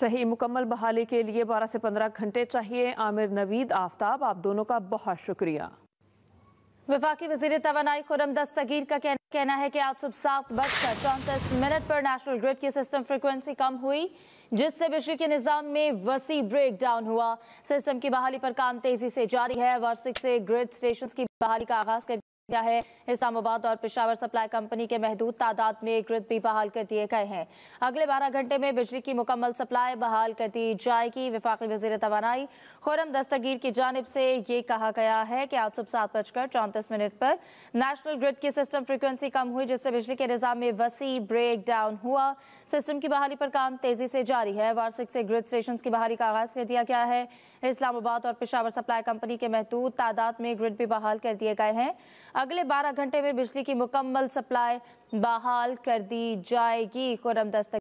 सही मुकम्मल बहाली के लिए 12 से 15 घंटे चाहिए आमिर नवीद आफताब आप दोनों का बहुत शुक्रिया वफाकी वजीर तोानाई खुरम दस्तगीर का कहना है कि आज सुबह सात बजकर चौंतीस मिनट पर नेशनल ग्रिड की सिस्टम फ्रिक्वेंसी कम हुई जिससे बिजली के निज़ाम में वसी ब्रेक डाउन हुआ सिस्टम की बहाली पर काम तेजी से जारी है वार्षिक से ग्रिड स्टेशन की बहाली का आगाज कर दिया है इस्लामाबाद और पिशावर सप्लाई कंपनी के महदूद तादाद में ग्रिड भी बहाल कर दिए गए हैं अगले 12 घंटे में बिजली की मुकम्मल सप्लाई बहाल कर दी जाएगी विफाकी वजीर तोानाई खुरम दस्तगीर की जानब से ये कहा गया है कि आज सुबह सात बजकर चौंतीस मिनट पर नेशनल ग्रिड की सिस्टम फ्रिक्वेंसी कम हुई जिससे बिजली के निज़ाम में वसी ब्रेक डाउन हुआ सिस्टम की बहाली पर काम तेज़ी से जारी है वार्षिक से ग्रिड स्टेशन की बहाली का आगाज़ कर दिया गया है इस्लामाबाद और पिशावर सप्लाई कंपनी के महदूद तादाद में ग्रिड भी बहाल कर दिए गए हैं अगले 12 घंटे में बिजली की मुकम्मल सप्लाई बहाल कर दी जाएगी खुरम दस्तक